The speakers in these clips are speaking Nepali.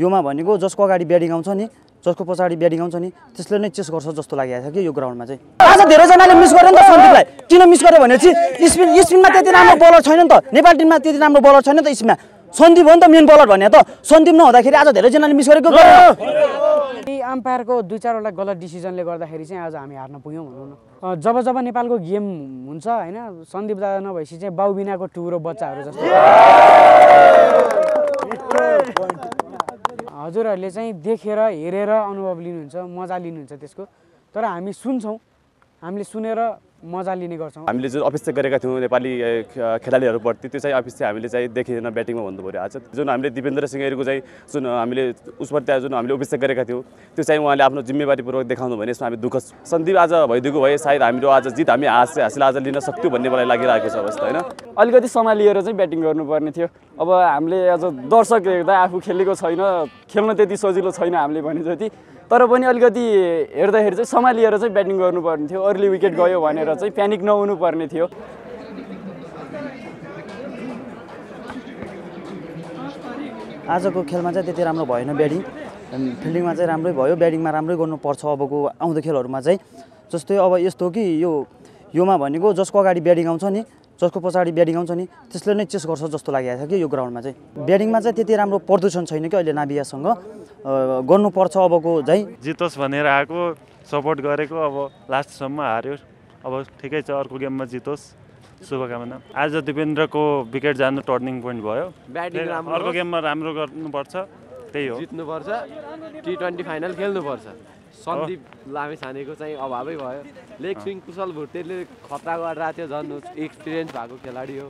योमा भनेको जसको अगाडि ब्याटिङ आउँछ नि जसको पछाडि ब्याटिङ आउँछ नि त्यसले नै चेस गर्छ जस्तो लागिरहेको छ कि यो ग्राउन्डमा चाहिँ आज धेरैजनाले मिस गर्यो नि त सन्दीपलाई किन मिस गर्यो भनेपछि स्पिन स्पिनमा त्यति राम्रो बलर छैन नि त नेपाल टिममा त्यति राम्रो बलर छैन नि त स्पिनमा सन्दीप हो नि त मेन बलर भने त सन्दीप नहुँदाखेरि आज धेरैजनाले मिस गरेको अम्पायरको दुई चारवटा गलत डिसिजनले गर्दाखेरि चाहिँ आज हामी हार्न पुग्यौँ भनौँ न जब जब नेपालको गेम हुन्छ होइन सन्दीप दादा नभएपछि चाहिँ बाउबिनाको टुरो बच्चाहरू जस्तो हजुरहरूले चाहिँ देखेर हेरेर अनुभव लिनुहुन्छ मजा लिनुहुन्छ त्यसको तर हामी सुन्छौँ हामीले सुनेर मजा लिने गर्छौँ हामीले जुन अपेक्षा गरेका थियौँ नेपाली खेलाडीहरूप्रति त्यो चाहिँ अपेक्षा हामीले चाहिँ देखिँदैन ब्याटिङमा भन्नु पऱ्यो आज जुन हामीले दिपेन्द्र सिंहहरूको चाहिँ जुन हामीले उसप्रति जुन हामीले अपेक्षा गरेका थियौँ त्यो चाहिँ उहाँले आफ्नो जिम्मेवारीपूर्वक देखाउनु भने यसमा हामी दुःख सन्दीप आज भइदिएको भए सायद हाम्रो आज जित हामी हास हासिल आज लिन सक्थ्यौँ भन्ने मलाई लागिरहेको छ अवस्था होइन अलिकति समय लिएर चाहिँ ब्याटिङ गर्नुपर्ने थियो अब हामीले आज दर्शक हेर्दा आफू खेलेको छैन खेल्न त्यति सजिलो छैन हामीले भने जति तर पनि अलिकति हेर्दाखेरि चाहिँ सम्हालिएर चाहिँ ब्याटिङ गर्नुपर्ने थियो अर्ली विकेट गयो भनेर चाहिँ प्यानिक नहुनुपर्ने थियो आजको खेलमा चाहिँ त्यति राम्रो भएन ब्याटिङ फिल्डिङमा चाहिँ राम्रै भयो ब्याटिङमा राम्रै गर्नुपर्छ अबको आउँदो खेलहरूमा चाहिँ जस्तै अब यस्तो कि यो योमा भनेको जसको अगाडि ब्याटिङ आउँछ नि जसको पछाडि ब्याटिङ आउँछ नि त्यसले नै चेस गर्छ जस्तो लागिरहेको छ कि यो ग्राउन्डमा चाहिँ ब्याटिङमा चाहिँ त्यति राम्रो प्रदूषण छैन कि अहिले नाभियासँग गर्नुपर्छ अबको चाहिँ जितोस् भनेर आएको सपोर्ट गरेको अब लास्टसम्म हार्यो अब ठिकै छ अर्को गेममा जितोस् शुभकामना आज दिपेन्द्रको विकेट जानु टर्निङ पोइन्ट भयो ब्याटिङ अर्को गेममा राम्रो गर्नुपर्छ त्यही हो जित्नुपर्छ टी ट्वेन्टी फाइनल खेल्नुपर्छ सन्दीप छानेको चाहिँ अभावै भयो लेग स्विङ कुशल भुटेले खतरा गरेर थियो झन् एक्सपिरियन्स भएको खेलाडी हो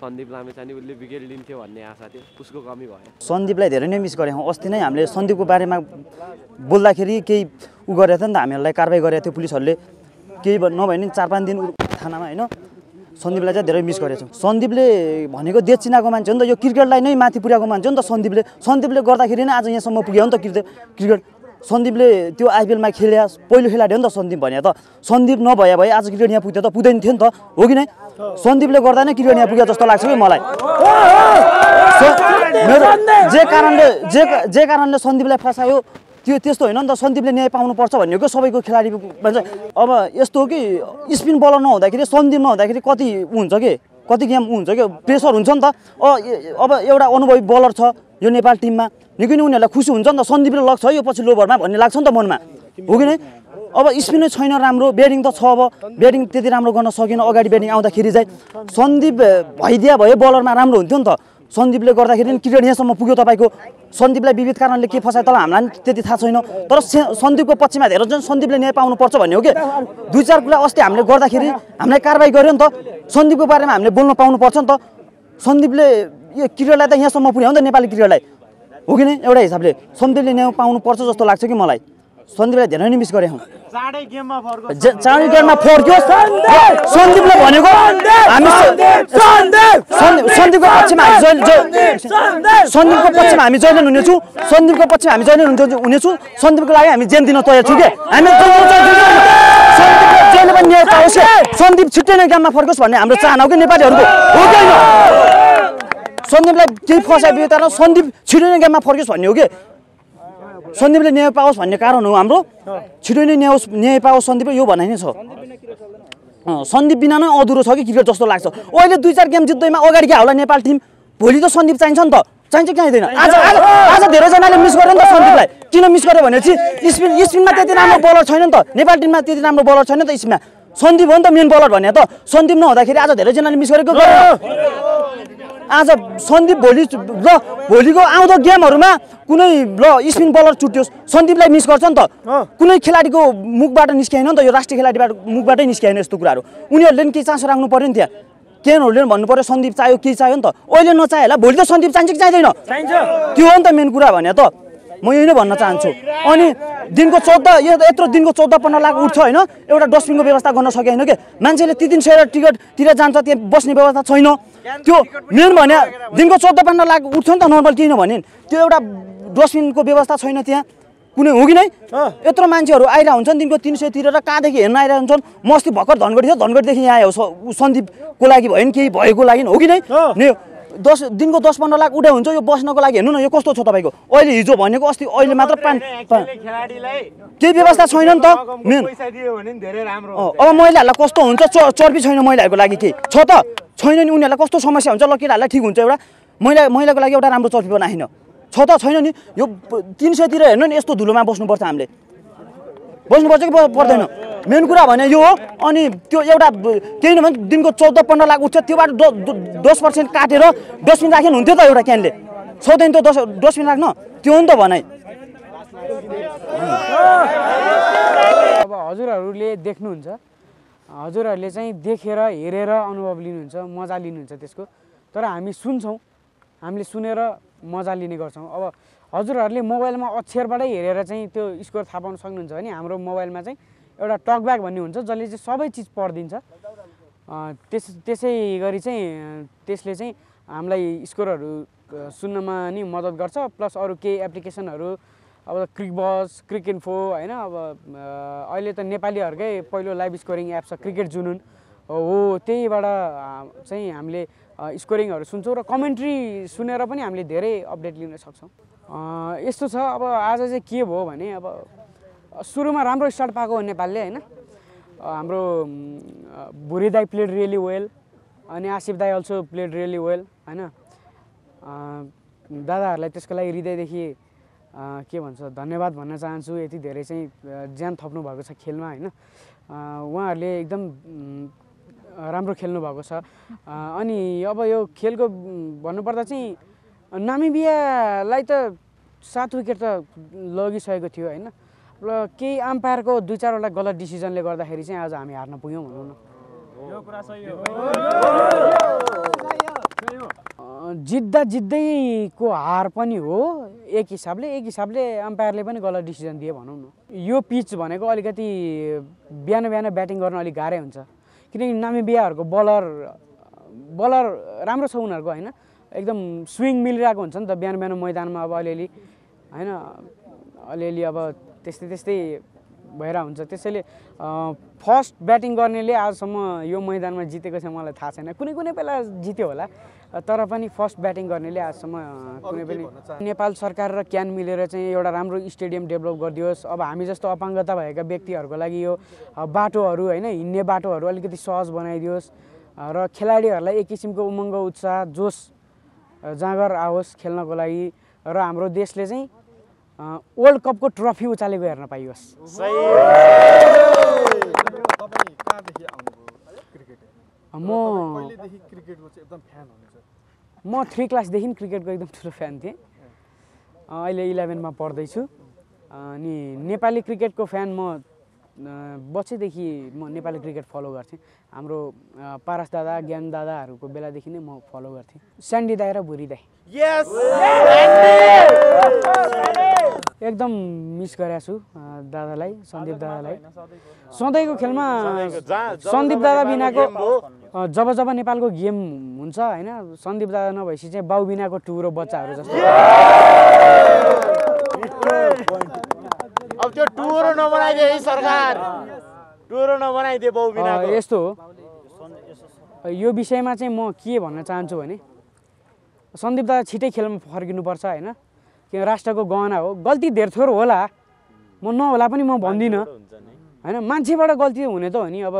सन्दीप छाने उसले विकेट लिन्थ्यो भन्ने आशा थियो उसको कमी भयो सन्दीपलाई धेरै नै मिस गरेको अस्ति नै हामीले सन्दीपको बारेमा बोल्दाखेरि केही उ गरेको थियो नि त हामीहरूलाई कारवाही गरेको थियो पुलिसहरूले केही नभए नि चार पाँच दिन थानामा होइन सन्दीपलाई चाहिँ धेरै मिस गरेको छ सन्दीपले भनेको देश चिनाको मान्छे हो नि त यो क्रिकेटलाई नै माथि पुर्याएको मान्छे हो नि त सन्दीपले सन्दीपले गर्दाखेरि नै आज यहाँसम्म पुग्यो नि त क्रिकेट क्रिकेट सन्दीपले त्यो आइपिएलमा खेल्या पहिलो खेलाडी हो नि त सन्दीप भने त सन्दीप नभए भए आज क्रिकेट यहाँ पुग्थ्यो त पुग्दैन थियो नि त हो कि नै सन्दीपले गर्दा नै क्रिकेट यहाँ पुग्यो जस्तो लाग्छ कि मलाई जे कारणले जे जे कारणले सन्दीपलाई फसायो त्यो त्यस्तो होइन नि त सन्दीपले न्याय पाउनुपर्छ कि सबैको खेलाडी भन्छ अब यस्तो हो कि स्पिन बलर नहुँदाखेरि सन्दीप नहुँदाखेरि कति हुन्छ कि कति गेम हुन्छ कि प्रेसर हुन्छ नि त अब एउटा अनुभवी बलर छ यो नेपाल टिममा निकै नै उनीहरूलाई खुसी हुन्छ नि त सन्दीपले लग्छ यो पछि लोभरमा भन्ने लाग्छ नि त मनमा हो कि नै अब स्पिनै छैन राम्रो ब्याटिङ त छ अब ब्याटिङ त्यति राम्रो गर्न सकेन अगाडि ब्याटिङ आउँदाखेरि चाहिँ सन्दीप भइदिया भयो बलरमा राम्रो हुन्थ्यो नि त सन्दीपले गर्दाखेरि क्रिकेट यहाँसम्म पुग्यो तपाईँको सन्दीपलाई विविध कारणले के फसायो तल हामीलाई पनि त्यति थाहा छैन तर सन्दीपको पक्षमा धेरै झन् सन्दीपले न्याय पाउनुपर्छ भन्ने हो कि दुई चार कुरा अस्ति हामीले गर्दाखेरि हामीलाई कारवाही गऱ्यो नि त सन्दीपको बारेमा हामीले बोल्न पाउनुपर्छ नि त सन्दीपले यो क्रियालाई त यहाँसम्म पुर्यायो नि त नेपाली क्रियालाई हो कि नै एउटा हिसाबले सन्दीपले न्याय पाउनुपर्छ जस्तो लाग्छ कि मलाई सन्दीपलाई धेरै नै मिस गरेँ चाँडै गेममा फर्क्यो सन्दीपले भनेको हामी सन्दीपको पक्षमा सन्दीपको पक्षमा हामी जहिले हुनेछौँ सन्दीपको पक्षमा हामी जहिले हुनेछौँ सन्दीपको लागि हामी ज्यान दिन तयार छौँ कि हामी जहिले पनि न्याय पाओस् सन्दीप छिट्टै नै काममा फर्कोस् भन्ने हाम्रो चाहना हो कि नेपालीहरूको हो कि होइन सन्दीपलाई केही फसाइ बिताएर सन्दीप छिटो नै गेममा फर्कियोस् भन्ने हो कि सन्दीपले न्याय पाओस् भन्ने कारण हो हाम्रो छिटो नै न्याय न्याय पाओस् सन्दीपले यो भनाइ नै छ सन्दीप बिना नै अधुरो छ कि क्रिकेट जस्तो लाग्छ अहिले दुई चार गेम जित्दैमा अगाडि क्या होला नेपाल टिम भोलि त सन्दीप चाहिन्छ नि त चाहिन्छ कि आइँदैन आज आज आज धेरैजनाले मिस गर्यो नि त सन्दीपलाई किन मिस गर्यो भनेपछि स्पिन स्पिनमा त्यति राम्रो बलर छैन नि त नेपाल टिममा त्यति राम्रो बलर छैन नि त स्पिनमा सन्दीप हो नि त मेन बलर भने त सन्दीप नहुँदाखेरि आज धेरैजनाले मिस गरेको आज सन्दीप भोलि ल भोलिको आउँदो गेमहरूमा कुनै ल स्पिन बलर चुट्योस् सन्दीपलाई मिस गर्छ नि त कुनै खेलाडीको मुखबाट निस्किएन नि त यो राष्ट्रिय खेलाडीबाट मुखबाटै निस्किएन यस्तो कुराहरू उनीहरूले पनि केही चासो राख्नु पऱ्यो नि त्यहाँ केनहरूले भन्नु पऱ्यो सन्दीप चाहियो के चाहियो नि त अहिले नचाहे होला भोलि त सन्दीप चाहिन्छ कि चाहिँदैन त्यो हो नि त मेन कुरा भने त म यही नै भन्न चाहन्छु अनि दिनको चौध यो त यत्रो दिनको चौध पन्ध्र लाख उठ्छ होइन एउटा डस्टबिनको व्यवस्था गर्न सके होइन कि मान्छेले ती दिन सेर टिकटतिर जान्छ त्यहाँ बस्ने व्यवस्था छैन त्यो मेन भने दिनको चौध पन्ध्र लाख उठ्थ्यो नि त नर्मल किन भने त्यो एउटा डस्टबिनको व्यवस्था छैन त्यहाँ कुनै हो कि नै यत्रो मान्छेहरू आइरह हुन्छन् तिनको तिन सय तिरेर कहाँदेखि हेर्न आइरह हुन्छन् म अस्ति भर्खर धनगढी थियो धनगढीदेखि यहाँ आयो सन्दीपको लागि भयो नि केही भएको लागि हो कि नै दस दिनको दस पन्ध्र लाख उठाइ हुन्छ यो बस्नको लागि हेर्नु न यो कस्तो छ तपाईँको अहिले हिजो भनेको अस्ति अहिले मात्र केही व्यवस्था छैन नि त अब महिलाहरूलाई कस्तो हुन्छ चर्पी छैन महिलाहरूको लागि के छ त छैन नि उनीहरूलाई कस्तो समस्या हुन्छ ल केटाहरूलाई ठिक हुन्छ एउटा महिला महिलाको लागि एउटा राम्रो चर्पी बनाएन छ त छैन नि यो तिन सयतिर हेर्नु नि यस्तो धुलोमा बस्नुपर्छ हामीले बस्नुपर्छ कि पर्दैन मेन कुरा भने यो हो अनि त्यो एउटा केही नभए दिनको चौध पन्ध्र लाख उठ्छ त्योबाट दस पर्सेन्ट काटेर डस्टबिन राख्यो हुन्थ्यो त एउटा क्यानले सौदेखि त दस डस्टबिन राख्न त्यो हो नि त भनाइ अब हजुरहरूले देख्नुहुन्छ हजुरहरूले चाहिँ देखेर हेरेर अनुभव लिनुहुन्छ मजा लिनुहुन्छ त्यसको तर हामी सुन्छौँ हामीले सुनेर मजा लिने गर्छौँ अब हजुरहरूले मोबाइलमा अक्षरबाटै हेरेर चाहिँ त्यो स्कोर थाहा पाउन सक्नुहुन्छ भने हाम्रो मोबाइलमा चाहिँ एउटा टकब्याग भन्ने हुन्छ जसले चाहिँ सबै चिज पढिदिन्छ त्यस त्यसै गरी चाहिँ त्यसले चाहिँ हामीलाई स्कोरहरू सुन्नमा नि मद्दत गर्छ प्लस अरू केही एप्लिकेसनहरू अब क्रिक बस क्रिक फो होइन अब अहिले त नेपालीहरूकै पहिलो लाइभ स्कोरिङ एप छ क्रिकेट जुनुन हो त्यहीबाट चाहिँ हामीले स्कोरिङहरू सुन्छौँ र कमेन्ट्री सुनेर पनि हामीले धेरै अपडेट लिन सक्छौँ यस्तो छ अब आज चाहिँ के भयो भने अब सुरुमा राम्रो स्टार्ट पाएको हो नेपालले होइन हाम्रो भुरी दाई प्लेड रियली वेल अनि आसिफ दाई अल्सो प्लेड रियली वेल होइन दादाहरूलाई त्यसको लागि हृदयदेखि के भन्छ धन्यवाद भन्न चाहन्छु यति धेरै चाहिँ ज्यान थप्नु भएको छ खेलमा होइन उहाँहरूले एकदम राम्रो खेल्नु भएको छ अनि अब यो खेलको भन्नुपर्दा चाहिँ नामिबियालाई त सात विकेट त लगिसकेको थियो होइन र केही अम्पायरको दुई चारवटा गलत डिसिजनले गर्दाखेरि चाहिँ आज हामी हार्न पुग्यौँ भनौँ न जित्दा जित्दैको हार पनि हो एक हिसाबले एक हिसाबले अम्पायरले पनि गलत डिसिजन दिए भनौँ न यो पिच भनेको अलिकति बिहान बिहान ब्याटिङ गर्न अलिक गाह्रै हुन्छ किनकि बिहाहरूको बलर बलर राम्रो छ उनीहरूको होइन एकदम स्विङ मिलिरहेको हुन्छ नि त बिहान बिहान मैदानमा अब अलिअलि होइन अलिअलि अब त्यस्तै त्यस्तै भएर हुन्छ त्यसैले फर्स्ट ब्याटिङ गर्नेले आजसम्म यो मैदानमा जितेको छ मलाई थाहा छैन कुनै कुनै बेला जित्यो होला तर पनि फर्स्ट ब्याटिङ गर्नेले आजसम्म कुनै पनि नेपाल सरकार र क्यान मिलेर चाहिँ एउटा राम्रो स्टेडियम डेभलप गरिदियोस् अब हामी जस्तो अपाङ्गता भएका व्यक्तिहरूको लागि यो बाटोहरू होइन हिँड्ने बाटोहरू अलिकति सहज बनाइदियोस् र खेलाडीहरूलाई एक किसिमको उमङ्ग उत्साह जोस जाँगर आओस् खेल्नको लागि र हाम्रो देशले चाहिँ वर्ल्ड कपको ट्रफी उचालेको हेर्न पाइयोस् म म थ्री क्लासदेखि क्रिकेटको एकदम ठुलो फ्यान थिएँ अहिले इलेभेनमा पढ्दैछु अनि नेपाली क्रिकेटको फ्यान म बच्चैदेखि म नेपाली क्रिकेट फलो गर्थेँ हाम्रो पारस दादा ज्ञान दादाहरूको बेलादेखि नै म फलो गर्थेँ स्यान्डी दाई र भुरी दाई एकदम मिस गरेको छु दादालाई सन्दीप दादालाई सधैँको खेलमा सन्दीप दादा बिनाको जब जब नेपालको गेम हुन्छ होइन सन्दीप दादा नभएपछि चाहिँ बाउ बिनाको टुरो बच्चाहरू जस्तो अब त्यो टुरो नबनाइदिए है सरकार टुरो नबनाइदिए बाउ बिना यस्तो हो यो विषयमा चाहिँ म के भन्न चाहन्छु भने सन्दीप दादा छिटै खेलमा फर्किनुपर्छ होइन किन राष्ट्रको गहना हो गल्ती धेर थोर होला म नहोला पनि म भन्दिनँ होइन मान्छेबाट गल्ती हुने त हो नि अब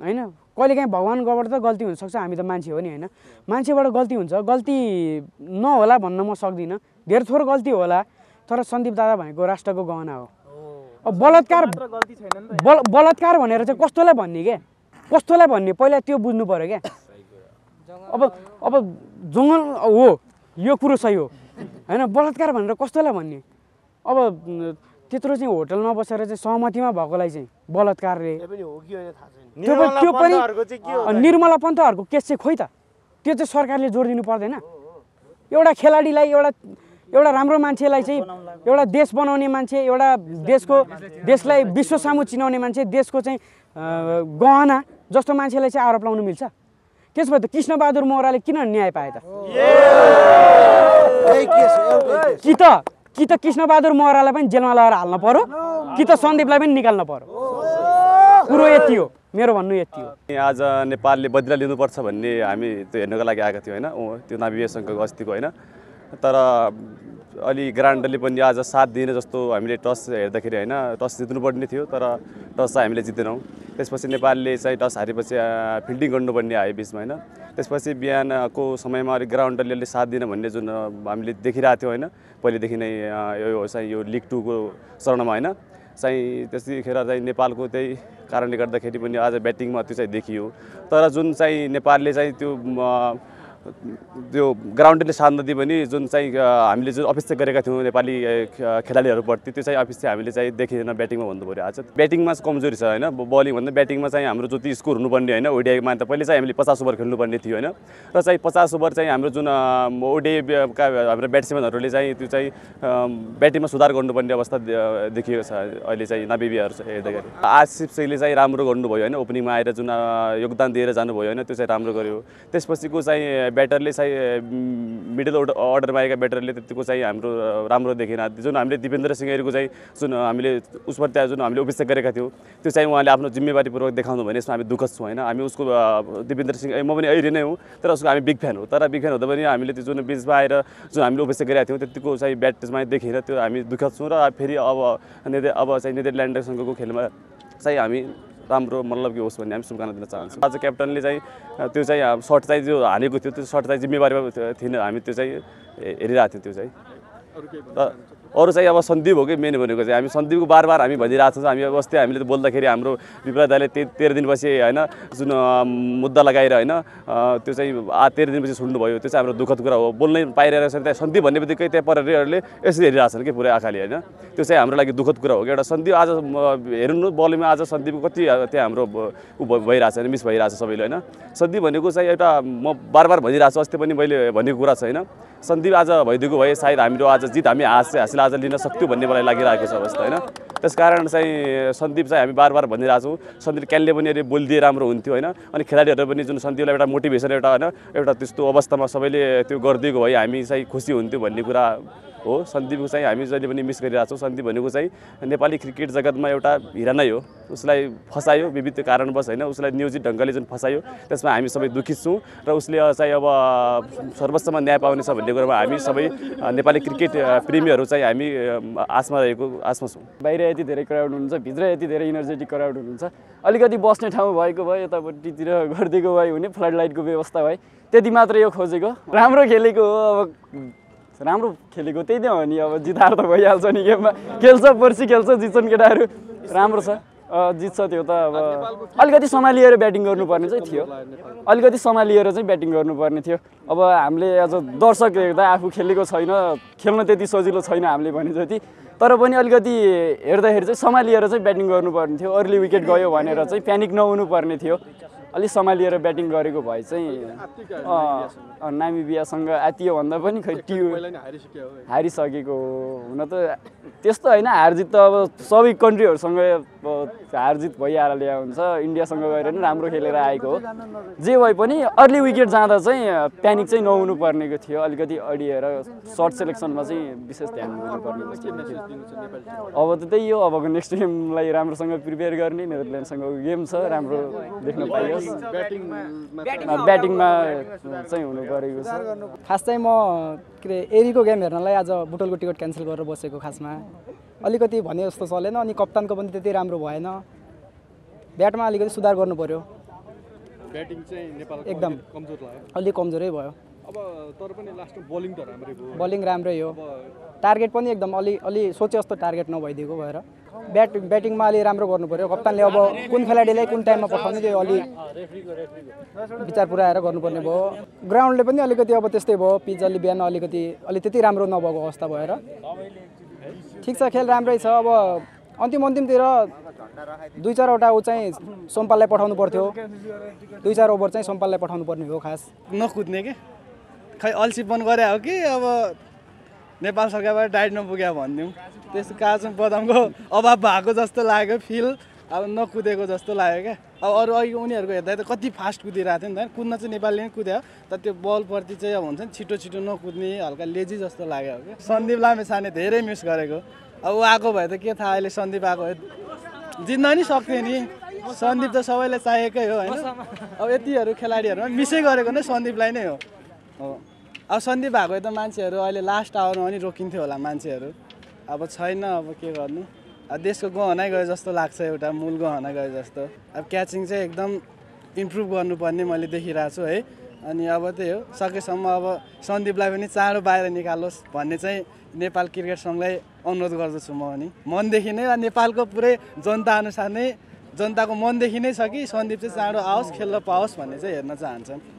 होइन कहिलेकाहीँ भगवान्कोबाट त गल्ती हुनसक्छ हामी त मान्छे हो नि होइन मान्छेबाट गल्ती हुन्छ गल्ती नहोला भन्न म सक्दिनँ धेर थोर गल्ती होला तर सन्दीप दादा भनेको राष्ट्रको गहना हो अब बलात्कार बल बलात्कार भनेर चाहिँ कस्तोलाई भन्ने क्या कस्तोलाई भन्ने पहिला त्यो बुझ्नु पऱ्यो क्या अब अब जङ्गल हो यो कुरो सही हो होइन बलात्कार भनेर कस्तोलाई भन्ने अब त्यत्रो चाहिँ होटलमा बसेर चाहिँ सहमतिमा भएकोलाई चाहिँ बलात्कारले त्यो पनि निर्मला पन्तहरूको केस चाहिँ खोइ त त्यो चाहिँ सरकारले जोड दिनु पर्दैन एउटा खेलाडीलाई एउटा एउटा राम्रो मान्छेलाई चाहिँ एउटा देश बनाउने मान्छे एउटा देशको देशलाई विश्व सामु चिनाउने मान्छे देशको चाहिँ गहना जस्तो मान्छेलाई चाहिँ आरोप लाउनु मिल्छ त्यसो भए त कृष्णबहादुर मोहराले किन न्याय पाए त कि त कि त कृष्णबहादुर महरालाई पनि जेलमा लगाएर हाल्न पर्यो कि त सन्दीपलाई पनि निकाल्न पर्यो कुरो यति हो मेरो भन्नु यति हो आज नेपालले बदला लिनुपर्छ भन्ने हामी त्यो हेर्नुको लागि आएको थियौँ होइन त्यो नाभिवेशको अस्तिको होइन तर अलि ग्रान्डले पनि आज साथ दिने जस्तो हामीले टस हेर्दाखेरि होइन टस जित्नुपर्ने थियो तर टस चाहिँ हामीले जितेनौँ त्यसपछि नेपालले चाहिँ टस हारेपछि फिल्डिङ गर्नुपर्ने आयो बिचमा होइन त्यसपछि बिहानको समयमा अलिक ग्राउन्डरले अलिक साथ दिन भन्ने जुन हामीले देखिरहेको थियौँ होइन पहिलेदेखि नै यो चाहिँ यो लिग टूको चरणमा होइन चाहिँ त्यतिखेर चाहिँ नेपालको त्यही कारणले गर्दाखेरि पनि आज ब्याटिङमा त्यो चाहिँ देखियो तर जुन चाहिँ नेपालले चाहिँ त्यो त्यो ग्राउन्डले साथ नदियो भने जुन चाहिँ हामीले जुन अफिस चाहिँ गरेका थियौँ नेपाली खेलाडीहरूप्रति त्यो चाहिँ अफिस चाहिँ हामीले चाहिँ देखिँदैन ब्याटिङमा भन्नु पऱ्यो आज ब्याटिङमा चाहिँ कमजोरी छ होइन भन्दा ब्याटिङमा चाहिँ हाम्रो जति स्कोर हुनुपर्ने होइन ओडिआईमा त पहिले चाहिँ हामीले पचास ओभर खेल्नुपर्ने थियो होइन र चाहिँ पचास ओभर चाहिँ हाम्रो जुन ओडिआईका हाम्रो ब्याट्सम्यानहरूले चाहिँ त्यो चाहिँ ब्याटिङमा सुधार गर्नुपर्ने अवस्था देखिएको छ अहिले चाहिँ नाबिबियाहरू हेर्दाखेरि आसिफ चाहिँ राम्रो गर्नुभयो होइन ओपनिङमा आएर जुन योगदान दिएर जानुभयो होइन त्यो चाहिँ राम्रो गऱ्यो त्यसपछिको चाहिँ ब्याटरले चाहिँ मिडल अर्डरमा आएका ब्याटरले त्यतिको चाहिँ हाम्रो राम्रो देखेन जुन हामीले दिपेन्द्र सिंहहरूको चाहिँ जुन हामीले उसमा त्यहाँ जुन हामीले अभिषेक गरेका थियौँ त्यो चाहिँ उहाँले आफ्नो जिम्मेवारीपूर्वक देखाउनु भने यसमा हामी दुःखद छौँ होइन हामी उसको दिपेन्द्र सिंह म पनि अहिले नै हुँ तर उसको हामी बिग फ्यान हो तर बिग फ्यान हुँदा पनि हामीले त्यो जुन बिचमा आएर जुन हामीले अभिषेक गरेका थियौँ त्यतिको चाहिँ ब्याटमा देखेर त्यो हामी दुःखद छौँ र फेरि अब नेदर अब चाहिँ नेदरल्यान्डसँगको खेलमा चाहिँ हामी राम्रो मतलब के होस् भन्ने हामी शुभकामना दिन चाहन्छौँ आज क्याप्टनले चाहिँ त्यो चाहिँ सर्ट चाहिँ जो हानेको थियो त्यो सर्ट चाहिँ जिम्मेवारीमा थिएन हामी त्यो चाहिँ हेरिरहेको थियौँ त्यो चाहिँ अरू चाहिँ अब सन्दीप हो कि मेन भनेको चाहिँ हामी सन्दीपको बार बार हामी भनिरहेको छौँ हामी अस्ति हामीले बोल्दाखेरि हाम्रो विप्रा दाले ते तेह्र दिनपछि होइन जुन मुद्दा लगाएर होइन त्यो चाहिँ आ तेह्र दिनपछि सुन्नुभयो त्यो चाहिँ हाम्रो दुःखद कुरा हो बोल्नै पाइरहेको छ त्यहाँ सन्दीप भन्ने बित्तिकै त्यहाँ परिवारहरूले यसरी हेरिरहेछन् कि पुरै आँखाले होइन त्यो चाहिँ हाम्रो लागि दुःखद कुरा हो कि एउटा सन्दीप आज हेर्नु बलमा आज सन्दीपको कति त्यहाँ हाम्रो ऊ छ मिस भइरहेछ सबैले होइन सन्दीप भनेको चाहिँ एउटा म बार बार भनिरहेको छु अस्ति पनि मैले भनेको कुरा छ होइन सन्दीप आज भइदिएको भए सायद हाम्रो आज जित हामी आज चाहिँ हासिल आज लिन सक्थ्यो भन्ने मलाई लागिरहेको छ अवस्था होइन त्यस कारण चाहिँ सन्दीप चाहिँ हामी बार बार भनिरहेको छौँ सन्दीप क्यानले पनि अरे बोलिदिए राम्रो हुन्थ्यो होइन अनि खेलाडीहरू पनि जुन सन्दीपलाई एउटा मोटिभेसन एउटा होइन एउटा त्यस्तो अवस्थामा सबैले त्यो गरिदिएको भए हामी चाहिँ खुसी हुन्थ्यो भन्ने कुरा हो सन्दीपको चाहिँ हामी जहिले पनि मिस गरिरहेछौँ सन्दीप भनेको चाहिँ नेपाली क्रिकेट जगतमा एउटा हिरा नै हो उसलाई फसायो विविध कारणवश होइन उसलाई नियोजित ढङ्गले जुन फसायो त्यसमा हामी सबै दुखित छौँ र उसले चाहिँ अब सर्वस्वमा न्याय पाउनेछ भन्ने कुरामा हामी सबै नेपाली क्रिकेट प्रेमीहरू चाहिँ हामी आशमा रहेको आशमा छौँ बाहिर यति धेरै क्राउड हुनुहुन्छ भित्र यति धेरै इनर्जेटिक क्राउड हुनुहुन्छ अलिकति बस्ने ठाउँ भएको भए यतापट्टितिर गरिदिएको भए हुने फ्लड लाइटको व्यवस्था भए त्यति मात्र यो खोजेको राम्रो खेलेको हो अब राम्रो खेलेको त्यही नै हो नि अब जिताएर त भइहाल्छ नि गेममा खेल्छ पर्सि खेल्छ जित्छन् केटाहरू राम्रो छ जित्छ त्यो त अब अलिकति सम्हालिएर ब्याटिङ गर्नुपर्ने चाहिँ थियो अलिकति सम्हालिएर चाहिँ ब्याटिङ गर्नुपर्ने थियो अब हामीले एज अ दर्शक हेर्दा आफू खेलेको छैन खेल्न त्यति सजिलो छैन हामीले भने जति तर पनि अलिकति हेर्दाखेरि चाहिँ सम्हालिएर चाहिँ ब्याटिङ गर्नुपर्ने थियो अर्ली विकेट गयो भनेर चाहिँ प्यानिक नहुनुपर्ने थियो अलिक सम्हालिएर ब्याटिङ गरेको भए चाहिँ बिहासँग आत्तियो भन्दा पनि खै टियो हारिसकेको हो हुन त त्यस्तो होइन हारजित त अब सबै कन्ट्रीहरूसँग हारजित भइहालेर ल्याएको हुन्छ इन्डियासँग गएर नि राम्रो खेलेर आएको हो जे भए पनि अर्ली विकेट जाँदा चाहिँ प्यानिक चाहिँ नहुनु पर्नेको थियो अलिकति अडिएर सर्ट सेलेक्सनमा चाहिँ विशेष ध्यान दिनुपर्ने अब त त्यही हो अबको नेक्स्ट गेमलाई राम्रोसँग प्रिपेयर गर्ने नेदरल्यान्डसँगको गेम छ राम्रो देख्न पायो ब्याटिङमा चाहिँ हुनु परेको छ खास चाहिँ म के अरे एरीको गेम हेर्नलाई आज बुटलको टिकट क्यान्सल गरेर बसेको खासमा अलिकति भने जस्तो चलेन अनि कप्तानको पनि त्यति राम्रो भएन ब्याटमा अलिकति सुधार गर्नु पऱ्यो ब्याटिङ चाहिँ नेपाल एकदम कमजोर लाग्यो अलिक कमजोरै भयो अब तर पनि लास्टमा बलिङ त राम्रै भयो बलिङ राम्रै हो टार्गेट पनि एकदम अलि अलि सोचे जस्तो टार्गेट नभइदिएको भएर ब्याट ब्याटिङमा अलि राम्रो गर्नु पऱ्यो कप्तानले अब कुन खेलाडीलाई कुन टाइममा पठाउने त्यो अलि विचार पुऱ्याएर गर्नुपर्ने भयो ग्राउन्डले पनि अलिकति अब त्यस्तै भयो पिच अलि बिहान अलिकति अलि त्यति राम्रो नभएको अवस्था भएर ठिक छ खेल राम्रै छ अब अन्तिम अन्तिमतिर दुई चारवटा ऊ चाहिँ सोम्पाललाई पठाउनु पर्थ्यो दुई चार ओभर चाहिँ सोम्पाललाई पठाउनु पर्ने हो खास नकुद्ने के खै अल्छिपन गरे हो कि अब नेपाल सरकारबाट डाइट नपुग्यो भनिदिउँ त्यस्तो काजु बदामको अभाव भएको जस्तो लाग्यो फिल अब नकुदेको जस्तो लाग्यो क्या अब अरू अघि उनीहरूको हेर्दा त कति फास्ट कुदिरहेको थियो नि त होइन कुद्न चाहिँ नेपालले नै कुद्यो तर त्यो बलप्रति चाहिँ अब हुन्छ नि छिटो छिटो नकुद्ने हल्का लेजी जस्तो लाग्यो क्या सन्दीप लामेछाने धेरै मिस गरेको अब ऊ आएको भए त के थाहा अहिले सन्दीप आएको जित्न नि सक्थेँ नि सन्दीप त सबैले चाहेकै हो होइन अब यतिहरू खेलाडीहरूमा मिसै गरेको नै सन्दीपलाई नै हो हो अब सन्धि भएको त मान्छेहरू अहिले लास्ट आवरमा पनि रोकिन्थ्यो होला मान्छेहरू अब छैन अब के गर्नु अब देशको गहनै गयो जस्तो लाग्छ एउटा मूल गहना गयो जस्तो अब क्याचिङ चाहिँ एकदम इम्प्रुभ गर्नुपर्ने मैले देखिरहेको छु है अनि अब त्यही हो सकेसम्म अब सन्दीपलाई पनि चाँडो बाहिर निकालोस् भन्ने चाहिँ नेपाल क्रिकेट सङ्घलाई अनुरोध गर्दछु म अनि मनदेखि नै नेपालको पुरै जनताअनुसार नै जनताको मनदेखि नै छ कि सन्दीप चाहिँ चाँडो आओस् खेल्न पाओस् भन्ने चाहिँ हेर्न चाहन्छन्